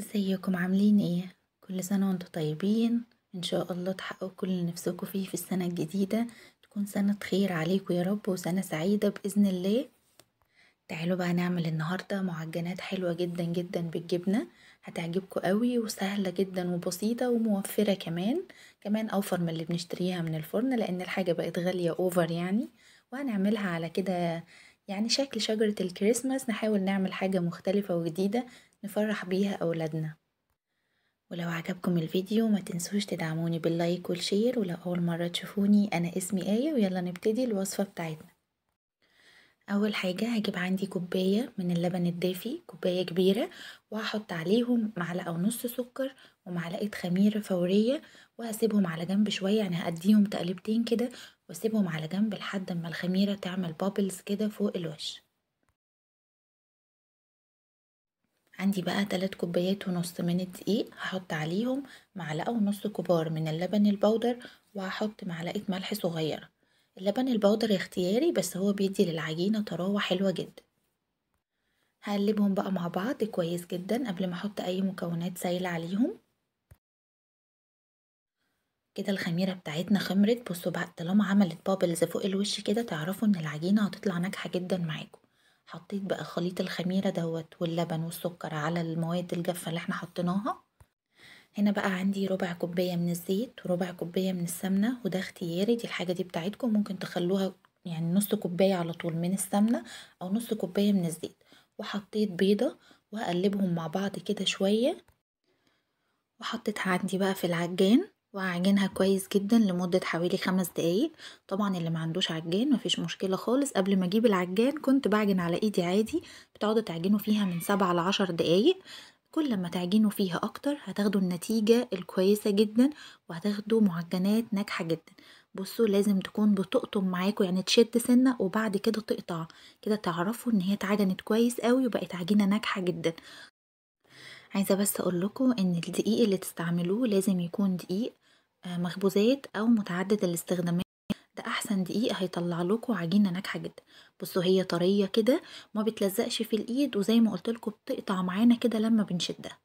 ازيكم عاملين ايه كل سنة وانتم طيبين ان شاء الله تحققوا كل اللي نفسكم فيه في السنة الجديدة تكون سنة خير عليكم يا رب وسنة سعيدة بإذن الله تعالوا بقى نعمل النهاردة معجنات حلوة جدا جدا بالجبنة هتعجبكم قوي وسهلة جدا وبسيطة وموفرة كمان كمان أوفر من اللي بنشتريها من الفرن لأن الحاجة بقت غالية أوفر يعني وهنعملها على كده يعني شكل شجرة الكريسماس نحاول نعمل حاجة مختلفة وجديدة نفرح بيها أولادنا ولو عجبكم الفيديو ما تنسوش تدعموني باللايك والشير ولو أول مرة تشوفوني أنا اسمي آية ويلا نبتدي الوصفة بتاعتنا أول حاجة هجيب عندي كوباية من اللبن الدافي كوباية كبيرة وهحط عليهم معلقة ونص سكر ومعلقة خميرة فورية وهسيبهم على جنب شوية يعني هأديهم تقلبتين كده واسيبهم على جنب لحد ما الخميرة تعمل بابلز كده فوق الوش عندي بقى تلات كوبايات ونص من الدقيق هحط عليهم معلقة ونص كبار من اللبن البودر وهحط معلقة ملح صغيرة اللبن البودر اختياري بس هو بيدي للعجينة طراوة حلوة جدا هقلبهم بقى مع بعض كويس جدا قبل ما احط اي مكونات سايلة عليهم كده الخميرة بتاعتنا خمرت بصوا بقى طالما عملت بابلز فوق الوش كده تعرفوا ان العجينة هتطلع ناجحة جدا معاكم حطيت بقى خليط الخميرة دوت واللبن والسكر على المواد الجافة اللي احنا حطيناها هنا بقى عندي ربع كوباية من الزيت وربع كوباية من السمنة وده اختياري دي الحاجة دي بتاعتكم ممكن تخلوها يعني نص كوباية على طول من السمنة أو نص كوباية من الزيت وحطيت بيضة وهقلبهم مع بعض كده شوية وحطيتها عندي بقى في العجان وهعجنها كويس جدا لمدة حوالي خمس دقايق طبعا اللي ما عندوش عجان مفيش مشكلة خالص قبل ما اجيب العجان كنت بعجن على ايدي عادي بتقعدوا تعجنوا فيها من سبعة لعشر دقايق كل ما تعجنوا فيها اكتر هتاخدوا النتيجة الكويسة جدا وهتاخدوا معجنات ناجحة جدا بصوا لازم تكون بتقطم معاكوا يعني تشد سنة وبعد كده تقطع كده تعرفوا ان هي اتعجنت كويس قوي وبقت عجينة ناجحة جدا عايزة بس اقول لكم ان الدقيق اللي تستعملوه لازم يكون دقيق مخبوزات او متعدد الاستخدامات ده احسن دقيق هيطلع لكم عجينه ناجحه جدا بصوا هي طريه كده ما بتلزقش في الايد وزي ما قلت لكم بتقطع معانا كده لما بنشدها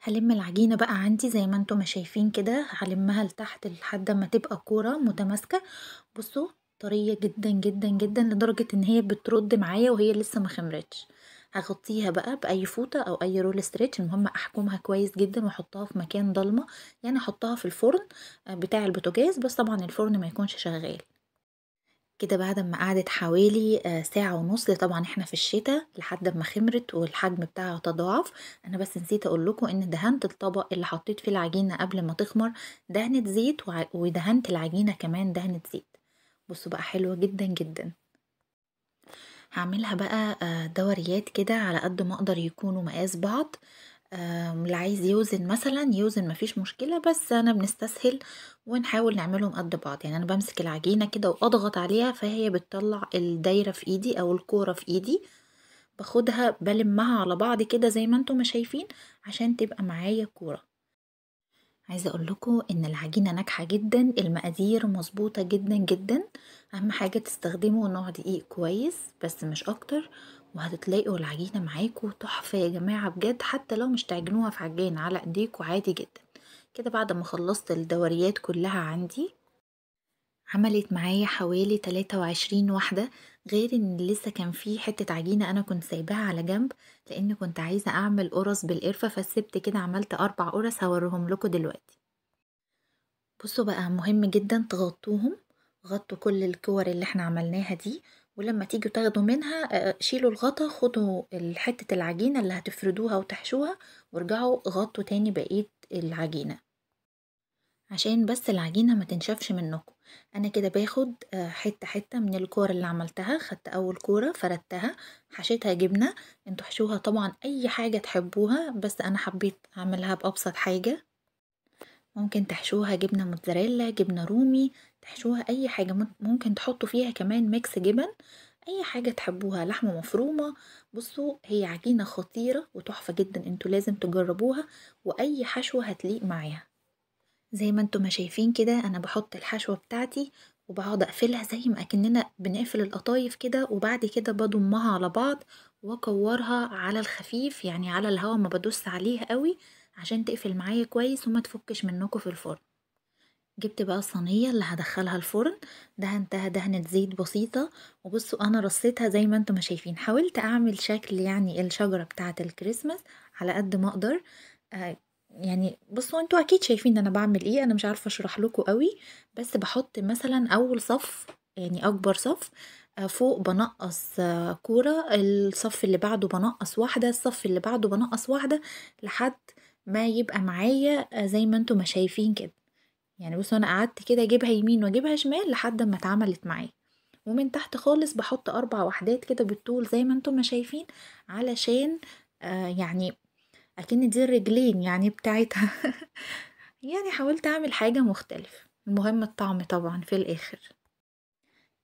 هلم العجينة بقى عندي زي ما انتم شايفين كده هلمها لتحت لحد ما تبقى كورة متماسكة بصوا طرية جدا جدا جدا لدرجة ان هي بترد معايا وهي لسه ما خمرتش هغطيها بقى باي فوطه او اي رول ستريتش المهم احكمها كويس جدا واحطها في مكان ضلمه يعني احطها في الفرن آه، بتاع البوتاجاز بس طبعا الفرن ما يكونش شغال كده بعد ما قعدت حوالي آه، ساعة ونص طبعا احنا في الشتاء لحد ما خمرت والحجم بتاعها تضاعف انا بس نسيت اقول لكم ان دهنت الطبق اللي حطيت فيه العجينة قبل ما تخمر دهنة زيت ودهنت العجينة كمان دهنة زيت بصوا بقى حلوة جدا جدا هعملها بقى آه، دوريات كده على قد ما اقدر يكونوا مقاس بعض اللي عايز يوزن مثلا يوزن مفيش مشكلة بس أنا بنستسهل ونحاول نعملهم قد بعض يعني أنا بمسك العجينة كده وأضغط عليها فهي بتطلع الدايرة في إيدي أو الكورة في إيدي باخدها بلمها على بعض كده زي ما انتم شايفين عشان تبقى معايا كورة عايزه اقول لكم ان العجينه ناجحه جدا المقادير مظبوطه جدا جدا اهم حاجه تستخدموا نوع دقيق كويس بس مش اكتر وهتلاقوا العجينه معاكم تحفه يا جماعه بجد حتى لو مش تعجنوها في عجان على ايديكم عادي جدا كده بعد ما خلصت الدوريات كلها عندي عملت معايا حوالي تلاتة وعشرين واحدة غير ان لسه كان في حتة عجينة انا كنت سايباها على جنب لان كنت عايزة اعمل قرص بالقرفة فسبت كده عملت اربع قرص هوريهم لكم دلوقتي بصوا بقى مهم جدا تغطوهم غطوا كل الكور اللي احنا عملناها دي ولما تيجوا تاخدوا منها شيلوا الغطا خدوا حتة العجينة اللي هتفردوها وتحشوها وارجعوا غطوا تاني بقية العجينة عشان بس العجينة ما تنشفش منكم انا كده باخد آه، حتة حتة من الكور اللي عملتها خدت اول كورة فردتها حشيتها جبنة انتوا حشوها طبعا اي حاجة تحبوها بس انا حبيت اعملها بابسط حاجة ممكن تحشوها جبنة موتزاريلا جبنة رومي تحشوها اي حاجة ممكن تحطوا فيها كمان ميكس جبن اي حاجة تحبوها لحمة مفرومة بصوا هي عجينة خطيرة وتحفة جدا انتوا لازم تجربوها واي حشوة هتليق معاها زي ما انتم ما شايفين كده انا بحط الحشوة بتاعتي وبقعد اقفلها زي ما اكننا بنقفل القطايف كده وبعد كده بضمها على بعض واكورها على الخفيف يعني على الهوا ما بدوس عليها قوي عشان تقفل معايا كويس وما تفكش منكم في الفرن جبت بقى الصينية اللي هدخلها الفرن دهنتها دهنة زيت بسيطة وبصوا انا رصيتها زي ما انتم ما شايفين حاولت اعمل شكل يعني الشجرة بتاعة الكريسماس على قد ما اقدر آه، يعني بصوا انتوا اكيد شايفين ان انا بعمل ايه انا مش عارفه اشرح لكم قوي بس بحط مثلا اول صف يعني اكبر صف آه، فوق بنقص آه، كوره الصف اللي بعده بنقص واحده الصف اللي بعده بنقص واحده لحد ما يبقى معايا آه، زي ما انتوا ما شايفين كده يعني بصوا انا قعدت كده اجيبها يمين واجيبها شمال لحد ما اتعملت معايا ومن تحت خالص بحط اربع وحدات كده بالطول زي ما انتم ما شايفين علشان آه يعني أكن دي الرجلين يعني بتاعتها يعني حاولت أعمل حاجة مختلفة المهم الطعم طبعا في الآخر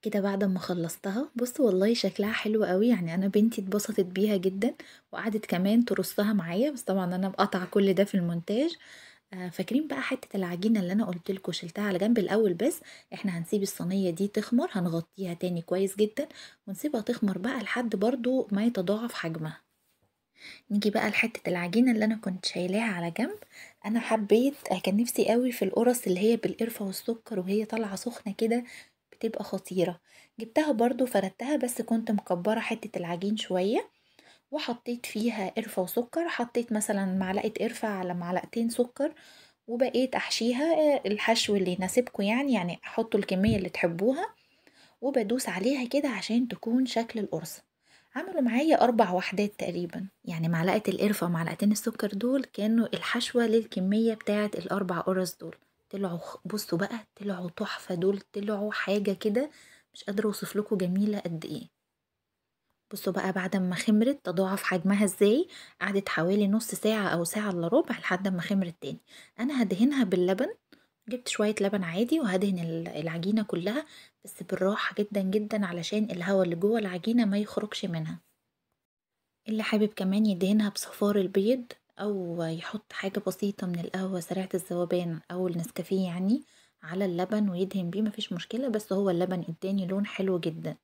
كده بعد ما خلصتها بص والله شكلها حلو قوي يعني انا بنتي اتبسطت بيها جدا وقعدت كمان ترصها معايا بس طبعا انا بقطع كل ده في المونتاج آه، فاكرين بقى حته العجينه اللي انا قلت لكم شلتها على جنب الاول بس احنا هنسيب الصينيه دي تخمر هنغطيها تاني كويس جدا ونسيبها تخمر بقى لحد برضو ما يتضاعف حجمها نيجي بقى لحتة العجينة اللي أنا كنت شايلاها على جنب أنا حبيت كان نفسي قوي في القرص اللي هي بالقرفة والسكر وهي طالعة سخنة كده بتبقى خطيرة جبتها برضو فردتها بس كنت مكبرة حتة العجين شوية وحطيت فيها قرفة وسكر حطيت مثلا معلقة قرفة على معلقتين سكر وبقيت أحشيها الحشو اللي يناسبكم يعني يعني أحطوا الكمية اللي تحبوها وبدوس عليها كده عشان تكون شكل القرصه عملوا معايا أربع وحدات تقريبا يعني معلقة القرفة ومعلقتين السكر دول كانوا الحشوة للكمية بتاعة الأربع قرص دول طلعوا بصوا بقى طلعوا تحفة دول طلعوا حاجة كده مش قادرة أوصف لكم جميلة قد إيه بصوا بقى بعد ما خمرت تضاعف حجمها ازاي قعدت حوالي نص ساعة أو ساعة إلا ربع لحد ما خمرت تاني أنا هدهنها باللبن جبت شوية لبن عادي وهدهن العجينة كلها بس بالراحة جدا جدا علشان الهواء اللي جوه العجينة ما يخرجش منها اللي حابب كمان يدهنها بصفار البيض أو يحط حاجة بسيطة من القهوة سريعة الذوبان أو النسكافيه يعني على اللبن ويدهن بيه مفيش مشكلة بس هو اللبن اداني لون حلو جدا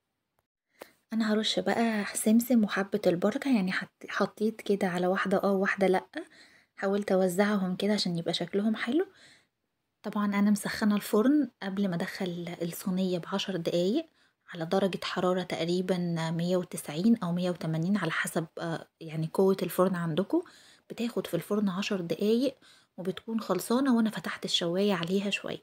انا هرش بقى سمسم وحبة البركة يعني حطيت كده على واحدة اه وواحدة لأ حاولت اوزعهم كده عشان يبقى شكلهم حلو طبعا أنا مسخنة الفرن قبل ما أدخل الصينية بعشر دقايق على درجة حرارة تقريبا مية وتسعين أو مية وتمانين على حسب آه، يعني قوة الفرن عندكم بتاخد في الفرن عشر دقايق وبتكون خلصانة وأنا فتحت الشواية عليها شوية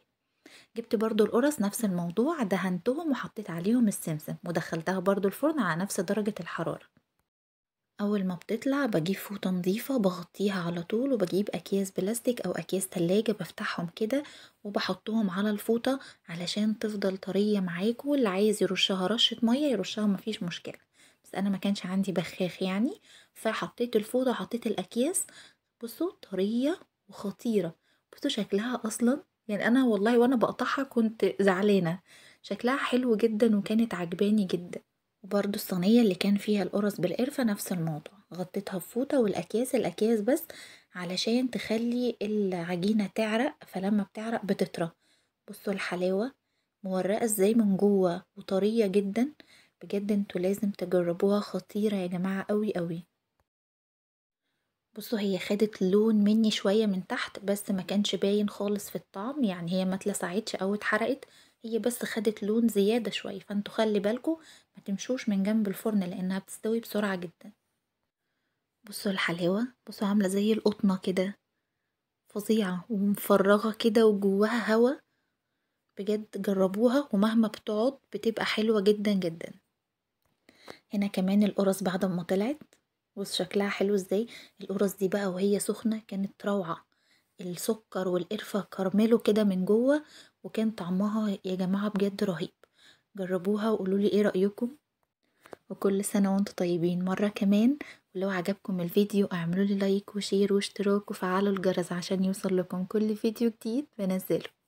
جبت برضو القرص نفس الموضوع دهنتهم وحطيت عليهم السمسم ودخلتها برضو الفرن على نفس درجة الحرارة أول ما بتطلع بجيب فوطة نضيفة بغطيها على طول وبجيب أكياس بلاستيك أو أكياس تلاجة بفتحهم كده وبحطهم على الفوطة علشان تفضل طرية معاكم واللي عايز يرشها رشة مية يرشها مفيش مشكلة بس أنا ما كانش عندي بخاخ يعني فحطيت الفوطة حطيت الأكياس بصوا طرية وخطيرة بصوا شكلها أصلا يعني أنا والله وأنا بقطعها كنت زعلانة شكلها حلو جدا وكانت عجباني جدا وبرده الصينية اللي كان فيها القرص بالقرفة نفس الموضوع غطيتها بفوطة والأكياس الأكياس بس علشان تخلي العجينة تعرق فلما بتعرق بتطرى بصوا الحلاوة مورقة ازاي من جوه وطرية جدا بجد انتوا لازم تجربوها خطيرة يا جماعة قوي قوي بصوا هي خدت لون مني شوية من تحت بس ما كانش باين خالص في الطعم يعني هي ما اتلسعتش او اتحرقت هي بس خدت لون زيادة شوية فانتوا خلي بالكوا ما تمشوش من جنب الفرن لانها بتستوي بسرعة جدا بصوا الحلاوة بصوا عاملة زي القطنة كده فظيعة ومفرغة كده وجواها هوا بجد جربوها ومهما بتقعد بتبقى حلوة جدا جدا هنا كمان القرص بعد ما طلعت بص شكلها حلو ازاي القرص دي بقى وهي سخنة كانت روعة السكر والقرفة كرملوا كده من جوه وكان طعمها يا جماعة بجد رهيب جربوها وقولولي ايه رأيكم وكل سنة وانتم طيبين مرة كمان ولو عجبكم الفيديو اعملولي لايك وشير واشتراك وفعلوا الجرس عشان يوصل لكم كل فيديو جديد بنزله